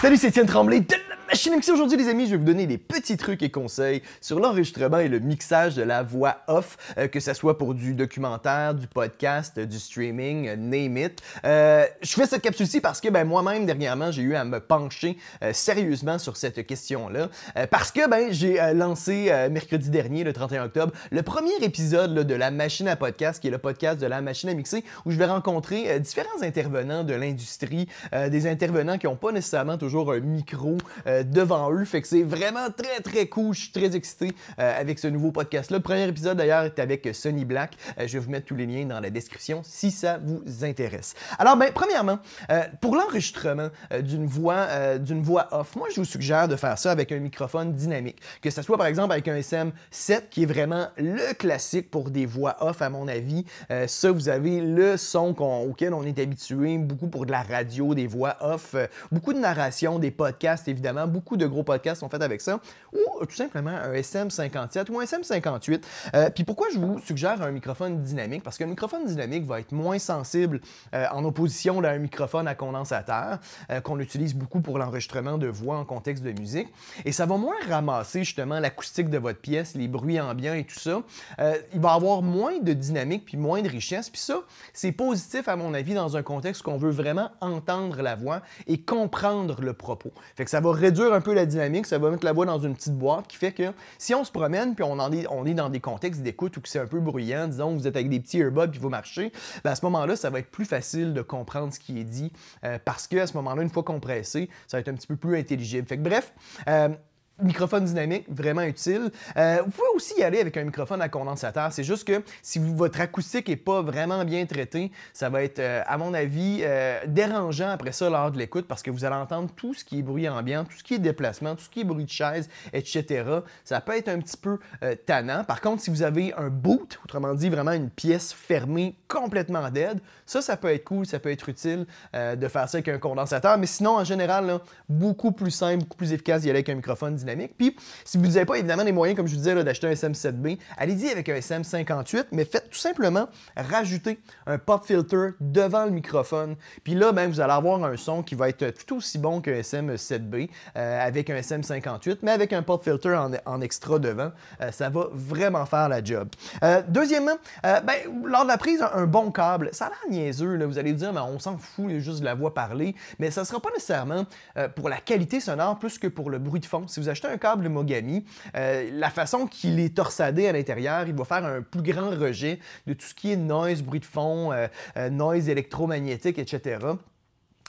Salut, c'est Étienne Tremblay de Machine Mixer, aujourd'hui les amis, je vais vous donner des petits trucs et conseils sur l'enregistrement et le mixage de la voix off, euh, que ce soit pour du documentaire, du podcast, euh, du streaming, euh, name it. Euh, je fais cette capsule-ci parce que ben, moi-même dernièrement j'ai eu à me pencher sérieusement sur cette question-là, parce que ben, j'ai lancé mercredi dernier, le 31 octobre, le premier épisode de La Machine à podcast, qui est le podcast de La Machine à mixer, où je vais rencontrer différents intervenants de l'industrie, des intervenants qui n'ont pas nécessairement toujours un micro euh, devant eux. Fait que c'est vraiment très, très cool. Je suis très excité euh, avec ce nouveau podcast-là. Le premier épisode, d'ailleurs, est avec Sonny Black. Euh, je vais vous mettre tous les liens dans la description si ça vous intéresse. Alors, ben, premièrement, pour l'enregistrement d'une voix, d'une voix off, moi, je vous suggère de faire ça avec un microphone dynamique. Que ce soit, par exemple, avec un SM7, qui est vraiment le classique pour des voix off, à mon avis. ça, vous avez le son auquel on est habitué, beaucoup pour de la radio, des voix off, beaucoup de narration, des podcasts, évidemment, Beaucoup de gros podcasts sont faits avec ça. Ou euh, tout simplement un SM57 ou un SM58. Euh, puis pourquoi je vous suggère un microphone dynamique? Parce qu'un microphone dynamique va être moins sensible euh, en opposition à un microphone à condensateur qu'on utilise beaucoup pour l'enregistrement de voix en contexte de musique. Et ça va moins ramasser justement l'acoustique de votre pièce, les bruits ambiants et tout ça. il va avoir moins de dynamique puis moins de richesse. Puis ça, c'est positif à mon avis dans un contexte qu'on veut vraiment entendre la voix et comprendre le propos. Fait que ça va réduire un peu la dynamique, ça va mettre la voix dans une petite boîte qui fait que si on se promène puis on, est, on est dans des contextes d'écoute que c'est un peu bruyant, disons vous êtes avec des petits earbuds puis vous marchez, ben, à ce moment-là, ça va être plus facile de comprendre ce qui est dit euh, parce que à ce moment-là, une fois compressé, ça va être un petit peu plus intelligible. Fait que, bref, euh, microphone dynamique, vraiment utile. Euh, vous pouvez aussi y aller avec un microphone à condensateur. C'est juste que si votre acoustique n'est pas vraiment bien traitée, ça va être, euh, à mon avis, euh, dérangeant après ça lors de l'écoute parce que vous allez entendre tout ce qui est bruit ambiant, tout ce qui est déplacement, tout ce qui est bruit de chaise, etc. Ça peut être un petit peu tannant. Par contre, si vous avez un boot, autrement dit vraiment une pièce fermée complètement dead, ça, ça peut être cool, ça peut être utile de faire ça avec un condensateur. Mais sinon, en général, beaucoup plus simple, beaucoup plus efficace d'y aller avec un microphone dynamique puis, si vous n'avez pas évidemment les moyens, comme je vous disais, d'acheter un SM7B, allez-y avec un SM58, mais faites tout simplement rajouter un pop filter devant le microphone. Puis là, ben, vous allez avoir un son qui va être tout aussi bon qu'un SM7B euh, avec un SM58, mais avec un pop filter en, extra devant, euh, ça va vraiment faire la job. Euh, deuxièmement, ben, lors de la prise, un, bon câble, ça a l'air niaiseux, vous allez dire, mais on s'en fout juste de la voix parler, mais ça ne sera pas nécessairement pour la qualité sonore plus que pour le bruit de fond. Si vous achetez un câble Mogami, euh, la façon qu'il est torsadé à l'intérieur, il va faire un plus grand rejet de tout ce qui est noise, bruit de fond, euh, euh, noise électromagnétique, etc.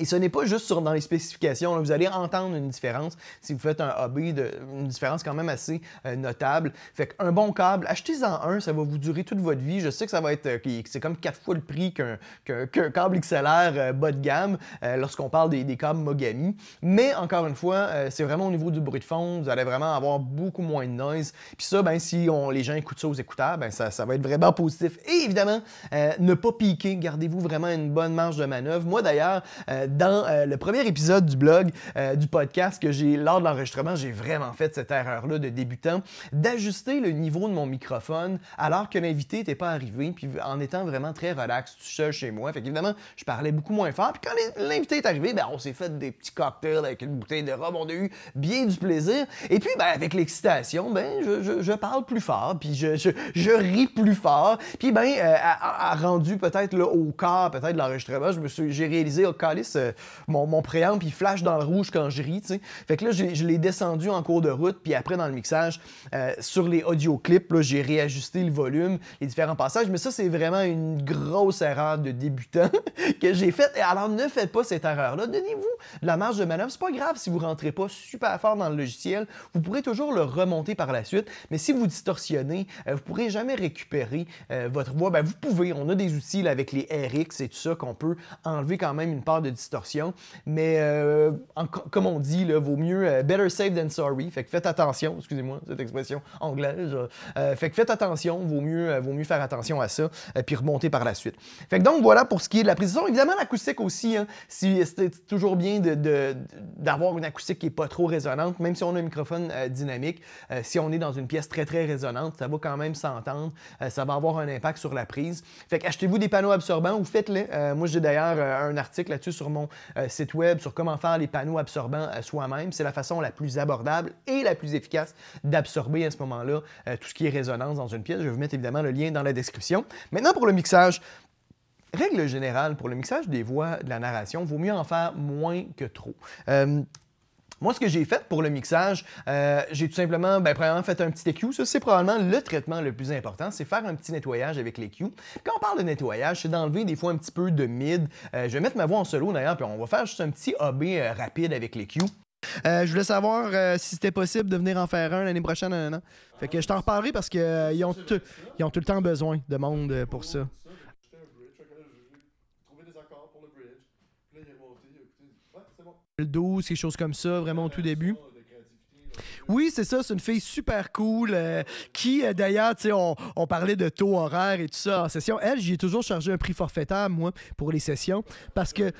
Et ce n'est pas juste dans les spécifications. Vous allez entendre une différence si vous faites un hobby, de, une différence quand même assez euh, notable. Fait qu'un bon câble, achetez-en un, ça va vous durer toute votre vie. Je sais que ça va être, euh, c'est comme quatre fois le prix qu'un câble XLR euh, bas de gamme lorsqu'on parle des, câbles Mogami. Mais encore une fois, c'est vraiment au niveau du bruit de fond, vous allez vraiment avoir beaucoup moins de noise. Puis ça, ben, si les gens écoutent ça aux écouteurs, ben, ça, ça va être vraiment positif. Et évidemment, ne pas piquer, gardez-vous vraiment une bonne marge de manœuvre. Moi d'ailleurs, euh, dans euh, le premier épisode du blog, euh, du podcast, que j'ai, lors de l'enregistrement, j'ai vraiment fait cette erreur-là de débutant, d'ajuster le niveau de mon microphone alors que l'invité n'était pas arrivé, puis en étant vraiment très relax, tout seul chez moi. Fait qu'évidemment, je parlais beaucoup moins fort. Puis quand l'invité est arrivé, ben, on s'est fait des petits cocktails avec une bouteille de rhum, on a eu bien du plaisir. Et puis, ben, avec l'excitation, ben, je, parle plus fort, puis je, je ris plus fort. Puis, ben, a, rendu peut-être au cas, peut-être de l'enregistrement, j'ai réalisé, au oh, euh, mon, mon il flash dans le rouge quand je ris, Fait que là, je l'ai descendu en cours de route, puis après, dans le mixage, euh, sur les audio clips, j'ai réajusté le volume, les différents passages, mais ça, c'est vraiment une grosse erreur de débutant que j'ai faite. Alors, ne faites pas cette erreur-là. Donnez-vous de la marge de manœuvre. C'est pas grave si vous rentrez pas super fort dans le logiciel. Vous pourrez toujours le remonter par la suite, mais si vous distorsionnez, vous euh, vous pourrez jamais récupérer votre voix. Ben, vous pouvez. On a des outils avec les RX et tout ça qu'on peut enlever quand même une part de distorsion distorsion, Mais euh, comme on dit, là, vaut mieux euh, better safe than sorry. Fait que faites attention, excusez-moi cette expression anglaise. Euh, fait que faites attention, vaut mieux, vaut mieux faire attention à ça, puis remonter par la suite. Fait donc voilà pour ce qui est de la précision. Évidemment, l'acoustique aussi, hein, si, c'est toujours bien d'avoir de, une acoustique qui n'est pas trop résonante, même si on a un microphone dynamique. si on est dans une pièce très très résonante, ça va quand même s'entendre, ça va avoir un impact sur la prise. Fait que achetez-vous des panneaux absorbants ou faites-les. moi j'ai d'ailleurs un article là-dessus sur mon euh, site web sur comment faire les panneaux absorbants euh, soi-même. C'est la façon la plus abordable et la plus efficace d'absorber à ce moment-là euh, tout ce qui est résonance dans une pièce. Je vais vous mettre évidemment le lien dans la description. Maintenant, pour le mixage, règle générale, pour le mixage des voix, de la narration, vaut mieux en faire moins que trop. Moi, ce que j'ai fait pour le mixage, euh, j'ai tout simplement, ben, premièrement, fait un petit EQ. Ça, c'est probablement le traitement le plus important, c'est faire un petit nettoyage avec l'EQ. Quand on parle de nettoyage, c'est d'enlever des fois un petit peu de mid. Euh, je vais mettre ma voix en solo d'ailleurs, puis on va faire juste un petit AB euh, rapide avec l'EQ. je voulais savoir si c'était possible de venir en faire un l'année prochaine. Fait que je t'en reparlerai parce qu'ils ont, tout le temps besoin de monde pour ça. 12, quelque chose comme ça, vraiment au tout début. Oui, c'est ça, c'est une fille super cool euh, qui, euh, d'ailleurs, on, parlait de taux horaire et tout ça en session. Elle, j'ai toujours chargé un prix forfaitaire, moi, pour les sessions, parce que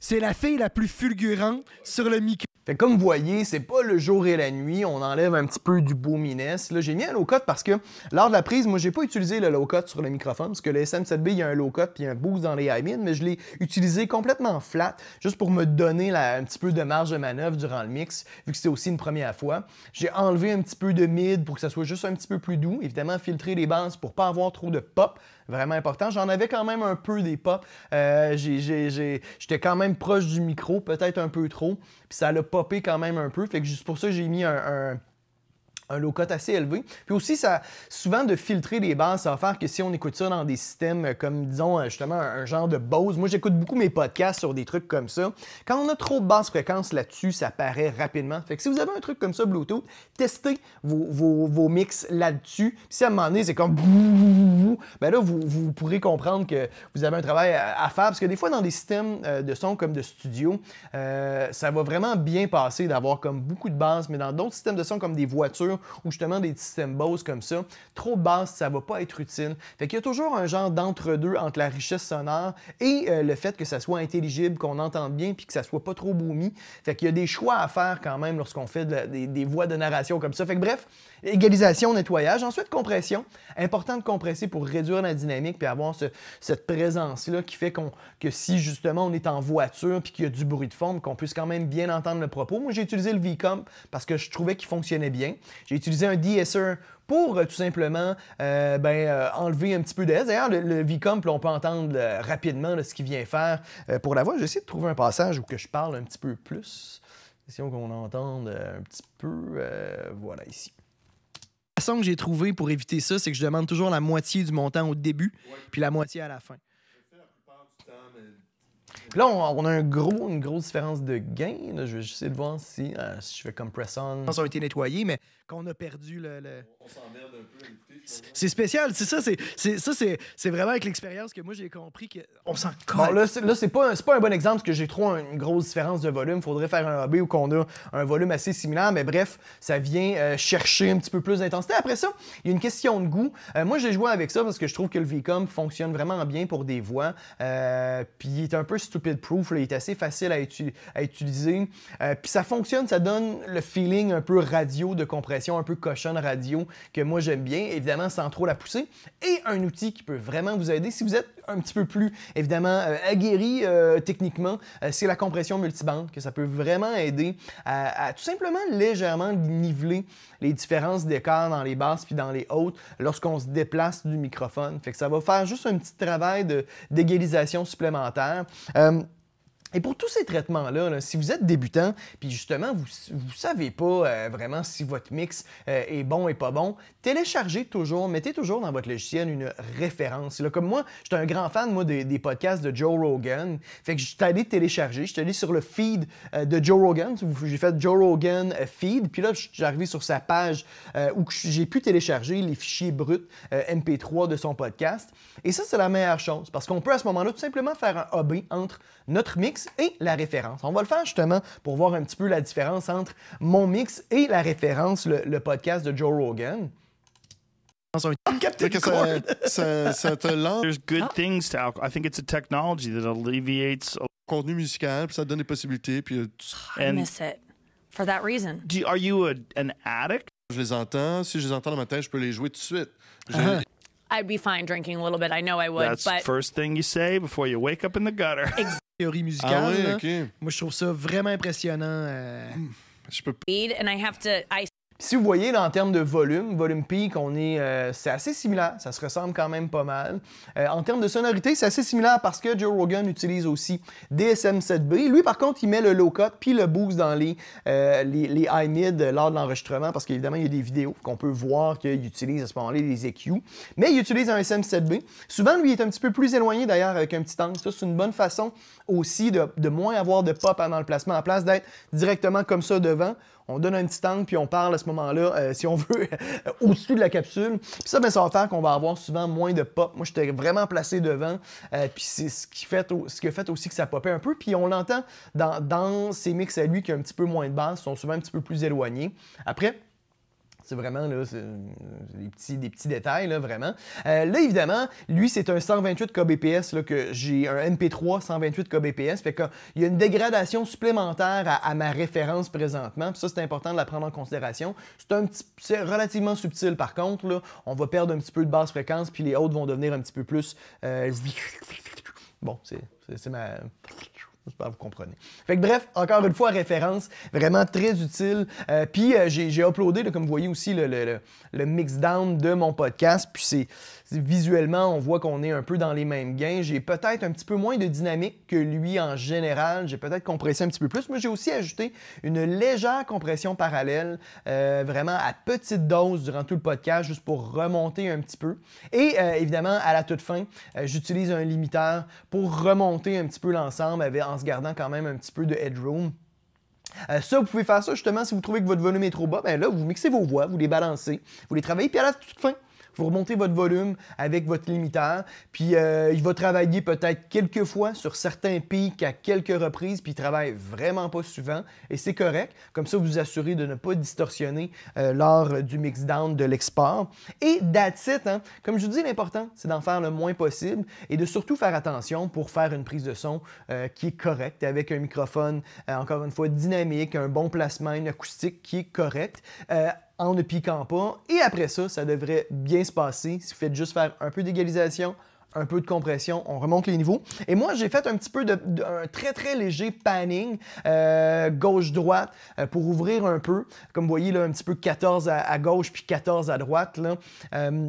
c'est la fille la plus fulgurante sur le micro comme vous voyez, c'est pas le jour et la nuit, on enlève un petit peu du boominess. Là, j'ai mis un low cut parce que lors de la prise, moi, j'ai pas utilisé le low cut sur le microphone parce que le SM7B, il y a un low cut puis un boost dans les high mid, mais je l'ai utilisé complètement flat juste pour me donner un petit peu de marge de manœuvre durant le mix, vu que c'était aussi une première fois. J'ai enlevé un petit peu de mid pour que ça soit juste un petit peu plus doux, évidemment filtrer les basses pour pas avoir trop de pop vraiment important. J'en avais quand même un peu des pas. Euh, j'étais quand même proche du micro, peut-être un peu trop. Puis ça l'a popé quand même un peu. Fait que juste pour ça, j'ai mis un un low cut assez élevé. Puis aussi, ça, souvent de filtrer les basses, ça va faire que si on écoute ça dans des systèmes euh, comme, disons, euh, justement, un, genre de Bose, moi j'écoute beaucoup mes podcasts sur des trucs comme ça. Quand on a trop de basses fréquences là-dessus, ça paraît rapidement. Fait que si vous avez un truc comme ça Bluetooth, testez vos, vos, vos mix là-dessus. Puis si à un moment donné, c'est comme ben là, vous, vous, pourrez comprendre que vous avez un travail à, faire. Parce que des fois, dans des systèmes euh, de son comme de studio, ça va vraiment bien passer d'avoir comme beaucoup de basses, mais dans d'autres systèmes de son comme des voitures, ou justement des systèmes symboles comme ça. Trop basse, ça va pas être utile. Fait qu'il y a toujours un genre d'entre-deux entre la richesse sonore et euh, le fait que ça soit intelligible, qu'on entende bien, puis que ça soit pas trop boomy. Fait qu'il y a des choix à faire quand même lorsqu'on fait des, voix de narration comme ça. Fait bref, égalisation, nettoyage. Ensuite, compression. Important de compresser pour réduire la dynamique puis avoir cette présence-là qui fait qu'on que si justement on est en voiture puis qu'il y a du bruit de forme, qu'on puisse quand même bien entendre le propos. Moi, j'ai utilisé le VCOM parce que je trouvais qu'il fonctionnait bien. J'ai utilisé un DSR pour euh, tout simplement euh, ben, euh, enlever un petit peu d'aise. D'ailleurs, le, V-Comp, on peut entendre rapidement ce qu'il vient faire pour la voix. J'essaie de trouver un passage où que je parle un petit peu plus. Essayons qu'on entende un petit peu. voilà, ici. La façon que j'ai trouvée pour éviter ça, c'est que je demande toujours la moitié du montant au début, puis la moitié à la fin. Je la plupart du temps, là, on, a une grosse différence de gain. je vais essayer de voir euh, si, je fais comme press on. ont été nettoyés, mais qu'on a perdu le. On, s'emmerde un peu C'est spécial, c'est ça, c'est ça, c'est vraiment avec l'expérience que moi j'ai compris qu'on s'en colle. Bon, là, c'est pas, pas un bon exemple parce que j'ai trop une grosse différence de volume. Faudrait faire un AB où qu'on a un volume assez similaire, mais bref, ça vient euh, chercher un petit peu plus d'intensité. Après ça, il y a une question de goût. Euh, moi, j'ai joué avec ça parce que je trouve que le V-Com fonctionne vraiment bien pour des voix. Puis il est un peu stupid proof. Il est assez facile à, utiliser. Euh, puis ça fonctionne, ça donne le feeling un peu radio de compression, un peu cochon radio que moi j'aime bien, évidemment sans trop la pousser. Et un outil qui peut vraiment vous aider si vous êtes un petit peu plus, évidemment, euh, aguerri euh, techniquement, c'est la compression multiband, que ça peut vraiment aider à, tout simplement légèrement niveler les différences d'écart dans les basses puis dans les hautes lorsqu'on se déplace du microphone. Fait que ça va faire juste un petit travail d'égalisation supplémentaire. Um, Et pour tous ces traitements-là, si vous êtes débutant, puis justement, vous ne savez pas euh, vraiment si votre mix euh, est bon et pas bon, téléchargez toujours, mettez toujours dans votre logiciel une référence. comme moi, j'étais un grand fan moi, des, podcasts de Joe Rogan. Fait que je suis allé télécharger, je suis allé sur le feed euh, de Joe Rogan. J'ai fait Joe Rogan feed, puis là, j'arrivais sur sa page où j'ai pu télécharger les fichiers bruts MP3 de son podcast. Et ça, c'est la meilleure chose, parce qu'on peut à ce moment-là tout simplement faire un hobby entre notre mix et la référence. On va le faire justement pour voir un petit peu la différence entre mon mix et la référence, le, podcast de Joe Rogan. Dans un ah, Captain Corn. Ça, ça, te lance. Ah. technology that contenu musical, puis ça donne des possibilités, puis. Oh, miss it for that reason. Do, are you an addict? Je les entends. Si je les entends le matin, je peux les jouer tout de suite. Je serais uh-huh. I'd be fine drinking a little bit. I know I would. That's but... the first thing you say before you wake up in the gutter théorie ah musicale. oui, okay. Moi, je trouve ça vraiment impressionnant. Euh... Hmm. Je peux... And I have to, si vous voyez, en termes de volume, volume peak, on est, euh, c'est assez similaire, ça se ressemble quand même pas mal. Euh, en termes de sonorité, c'est assez similaire parce que Joe Rogan utilise aussi des sm 7 b Lui, par contre, il met le low cut puis le boost dans euh, les, les, high mid lors de l'enregistrement parce qu'évidemment, il y a des vidéos qu'on peut voir qu'il utilise à ce moment-là les EQ. Mais il utilise un SM7B. Souvent, lui, il est un petit peu plus éloigné d'ailleurs avec un petit angle. Ça, c'est une bonne façon aussi de, de moins avoir de pop pendant le placement. En place d'être directement comme ça devant, on donne un petit angle, puis on parle à ce moment-là, euh, si on veut, au-dessus de la capsule. Puis ça, ben, ça va faire qu'on va avoir souvent moins de pop. Moi, j'étais vraiment placé devant, euh, puis c'est ce qui, fait, ce qui a fait aussi que ça popait un peu. Puis on l'entend dans, dans ses mix à lui qui a un petit peu moins de basse, sont souvent un petit peu plus éloignés. Après, c'est vraiment là, euh, des, petits, des petits détails, là, vraiment. Euh, là, évidemment, lui, c'est un 128 kbps, là, que j'ai un MP3 128 kbps. Fait il y a une dégradation supplémentaire à, ma référence présentement. ça, c'est important de la prendre en considération. C'est un petit, relativement subtil, par contre. on va perdre un petit peu de basse fréquence, puis les autres vont devenir un petit peu plus... Euh, bon, c'est ma... J'espère que vous comprenez. Fait bref, encore une fois, référence vraiment très utile. Euh, puis euh, j'ai uploadé, comme vous voyez aussi, le, le mix down de mon podcast. Puis c'est visuellement, on voit qu'on est un peu dans les mêmes gains. J'ai peut-être un petit peu moins de dynamique que lui en général. J'ai peut-être compressé un petit peu plus, mais j'ai aussi ajouté une légère compression parallèle, euh, vraiment à petite dose durant tout le podcast, juste pour remonter un petit peu. Et euh, évidemment, à la toute fin, euh, j'utilise un limiteur pour remonter un petit peu l'ensemble en se gardant quand même un petit peu de headroom. ça, vous pouvez faire ça justement si vous trouvez que votre volume est trop bas. Ben là, vous mixez vos voix, vous les balancez, vous les travaillez, puis à la toute fin, vous remontez votre volume avec votre limiteur, puis euh, il va travailler peut-être quelques fois sur certains pics à quelques reprises, puis il travaille vraiment pas souvent, et c'est correct. Comme ça, vous vous assurez de ne pas distorsionner euh, lors du mix-down de l'export. Et that's it, hein. comme je vous dis, l'important, c'est d'en faire le moins possible et de surtout faire attention pour faire une prise de son euh, qui est correcte avec un microphone, encore une fois, dynamique, un bon placement, une acoustique qui est correcte en ne piquant pas. Et après ça, ça devrait bien se passer. Si vous faites juste faire un peu d'égalisation, un peu de compression, on remonte les niveaux. Et moi, j'ai fait un petit peu de, très très léger panning euh, gauche-droite euh, pour ouvrir un peu. Comme vous voyez, là, un petit peu 14 à, gauche puis 14 à droite. Là. Euh,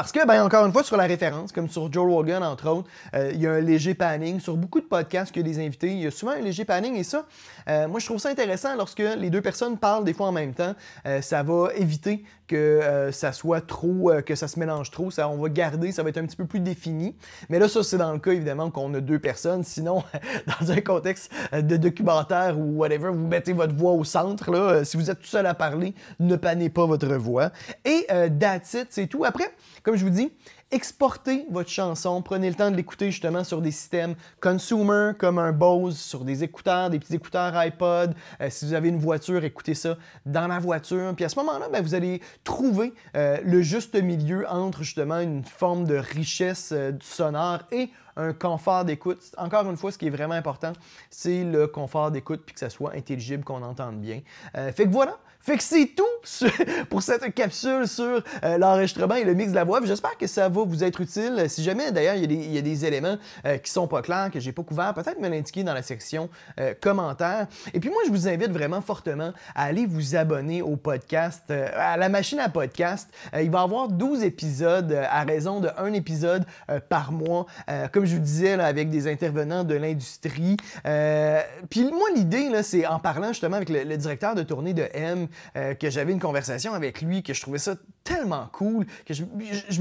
parce que, ben, encore une fois, sur la référence, comme sur Joe Rogan, entre autres, euh, il y a un léger panning. Sur beaucoup de podcasts que les invités, il y a souvent un léger panning. Et ça, euh, moi, je trouve ça intéressant lorsque les deux personnes parlent des fois en même temps. Euh, ça va éviter que ça soit trop, que ça se mélange trop. Ça, on va garder, ça va être un petit peu plus défini. Mais là, ça, c'est dans le cas, évidemment, qu'on a deux personnes. Sinon, dans un contexte de documentaire ou whatever, vous mettez votre voix au centre. Si vous êtes tout seul à parler, ne pannez pas votre voix. Et that's it, c'est tout. Après, comme je vous dis, exportez votre chanson, prenez le temps de l'écouter justement sur des systèmes consumer comme un Bose, sur des écouteurs, des petits écouteurs iPod. Euh, si vous avez une voiture, écoutez ça dans la voiture. Puis à ce moment-là, ben, vous allez trouver euh, le juste milieu entre justement une forme de richesse du euh, sonore et un confort d'écoute. Encore une fois, ce qui est vraiment important, c'est le confort d'écoute puis que ça soit intelligible, qu'on entende bien. fait que voilà, fait que c'est tout pour cette capsule sur euh, l'enregistrement et le mix de la voix. J'espère que ça va vous être utile. Si jamais, d'ailleurs, il y, a des éléments euh, qui sont pas clairs, que j'ai pas couverts, peut-être me l'indiquer dans la section euh, commentaires. Et puis moi, je vous invite vraiment fortement à aller vous abonner au podcast, à la machine à podcast. il va y avoir 12 épisodes à raison de épisode par mois, comme je vous disais, avec des intervenants de l'industrie. puis moi, l'idée, c'est en parlant justement avec le directeur de tournée de M, euh, que j'avais une conversation avec lui, que je trouvais ça tellement cool que je,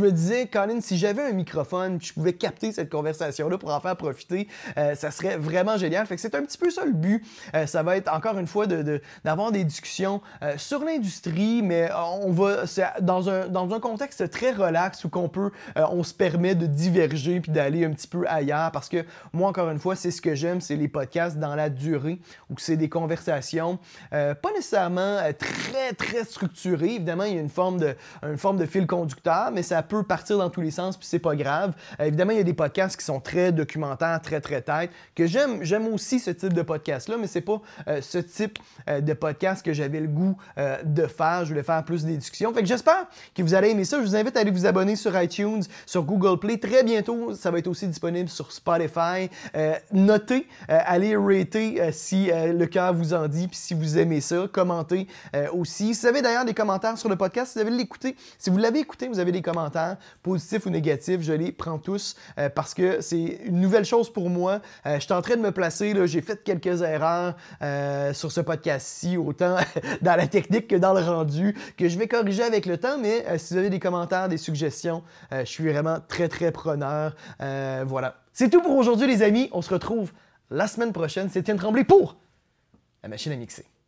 me disais, Colin, si j'avais un microphone, que je pouvais capter cette conversation-là pour en faire profiter, euh, ça serait vraiment génial. Fait que c'est un petit peu ça le but. Euh, ça va être encore une fois d'avoir de, des discussions euh, sur l'industrie, mais on va dans un, contexte très relax où qu'on peut, on se permet de diverger puis d'aller un petit peu ailleurs parce que moi, encore une fois, c'est ce que j'aime, c'est les podcasts dans la durée où c'est des conversations pas nécessairement très, très structurées. Évidemment, il y a une forme de, une forme de fil conducteur, mais ça peut partir dans tous les sens, puis c'est pas grave. Euh, évidemment, il y a des podcasts qui sont très documentaires, très, très têtes que j'aime. J'aime aussi ce type de podcast-là, mais c'est pas euh, ce type euh, de podcast que j'avais le goût de faire. Je voulais faire plus des discussions. Fait que j'espère que vous allez aimer ça. Je vous invite à aller vous abonner sur iTunes, sur Google Play. Très bientôt, ça va être aussi disponible sur Spotify. notez, allez rater si le cœur vous en dit, puis si vous aimez ça. Commentez aussi. Si vous avez d'ailleurs des commentaires sur le podcast, si vous avez l'écouté, si vous l'avez écouté, vous avez des commentaires positifs ou négatifs. Je les prends tous euh, parce que c'est une nouvelle chose pour moi. Euh, je suis en train de me placer. J'ai fait quelques erreurs euh, sur ce podcast-ci, autant dans la technique que dans le rendu, que je vais corriger avec le temps. Mais si vous avez des commentaires, des suggestions, je suis vraiment très, très preneur. voilà. C'est tout pour aujourd'hui, les amis. On se retrouve la semaine prochaine. C'est Étienne Tremblay pour la machine à mixer.